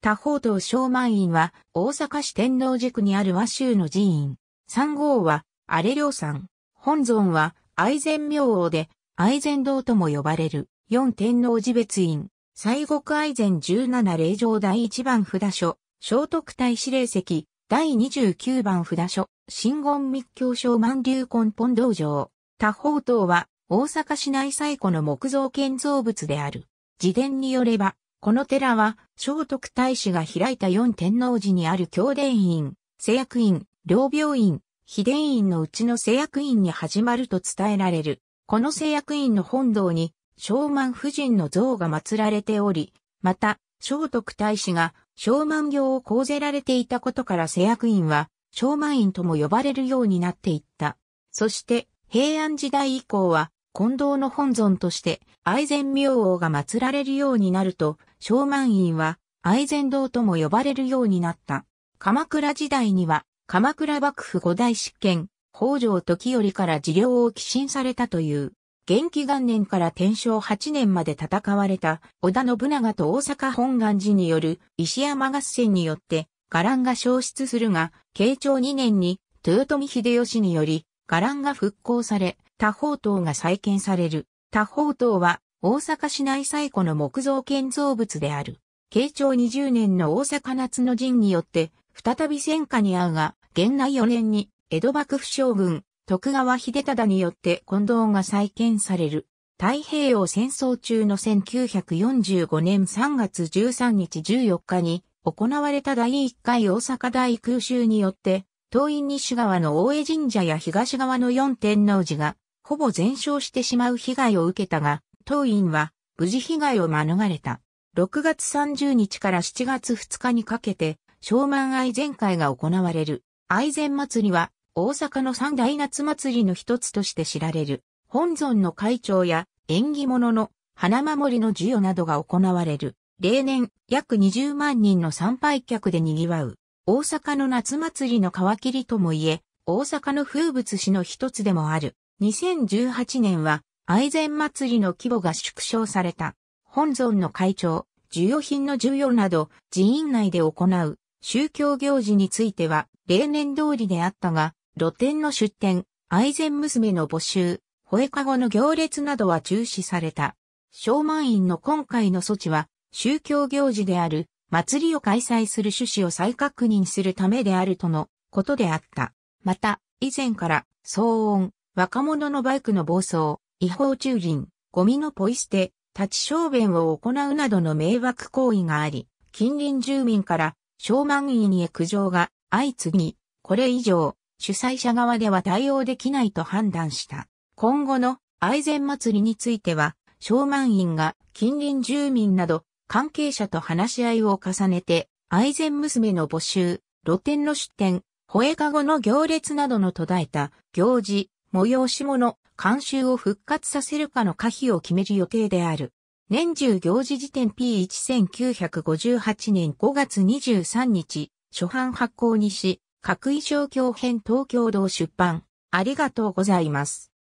多方堂昭満院は、大阪市天王寺区にある和州の寺院。三号は、荒れ良山。本尊は、愛禅明王で、愛禅堂とも呼ばれる、四天王寺別院。西国愛禅17霊場第一番札所、聖徳太子霊石、第二十九番札所、新言密教小満流根本道場。多方塔は、大阪市内最古の木造建造物である。自伝によれば、この寺は、聖徳太子が開いた四天王寺にある教伝院、聖薬院、両病院、秘伝院のうちの聖薬院に始まると伝えられる。この聖薬院の本堂に、昭万夫人の像が祀られており、また、聖徳太子が昭万行を講ぜられていたことから聖薬院は、昭万院とも呼ばれるようになっていった。そして、平安時代以降は、近藤の本尊として、愛禅明王が祀られるようになると、昌万院は愛禅堂とも呼ばれるようになった。鎌倉時代には鎌倉幕府五大執権、北条時頼から事業を寄進されたという。元気元年から天正8年まで戦われた織田信長と大阪本願寺による石山合戦によって伽藍が消失するが、慶長2年に豊臣秀吉により伽藍が復興され、多方党が再建される。多方党は大阪市内最古の木造建造物である。慶長20年の大阪夏の陣によって、再び戦火に遭うが、元内4年に、江戸幕府将軍、徳川秀忠によって近藤が再建される。太平洋戦争中の1945年3月13日14日に行われた第1回大阪大空襲によって、東院西側の大江神社や東側の四天王寺が、ほぼ全焼してしまう被害を受けたが、当院は無事被害を免れた。6月30日から7月2日にかけて、昭万愛前会が行われる。愛禅祭りは、大阪の三大夏祭りの一つとして知られる。本尊の会長や、縁起物の花守りの授与などが行われる。例年、約20万人の参拝客で賑わう。大阪の夏祭りの皮切りともいえ、大阪の風物詩の一つでもある。2018年は、愛禅祭りの規模が縮小された。本尊の会長、授与品の授与など、寺院内で行う宗教行事については、例年通りであったが、露店の出店、愛禅娘の募集、保育後の行列などは中止された。小満院の今回の措置は、宗教行事である祭りを開催する趣旨を再確認するためであるとのことであった。また、以前から騒音、若者のバイクの暴走、違法駐輪、ゴミのポイ捨て、立ち小便を行うなどの迷惑行為があり、近隣住民から小満員へ苦情が相次ぎ、これ以上、主催者側では対応できないと判断した。今後の愛禅祭りについては、小満員が近隣住民など関係者と話し合いを重ねて、愛禅娘の募集、露店の出店、吠えかごの行列などの途絶えた行事、催し物、監修を復活させるかの可否を決める予定である。年中行事時点 P1958 年5月23日、初版発行にし、各位状教編東京堂出版。ありがとうございます。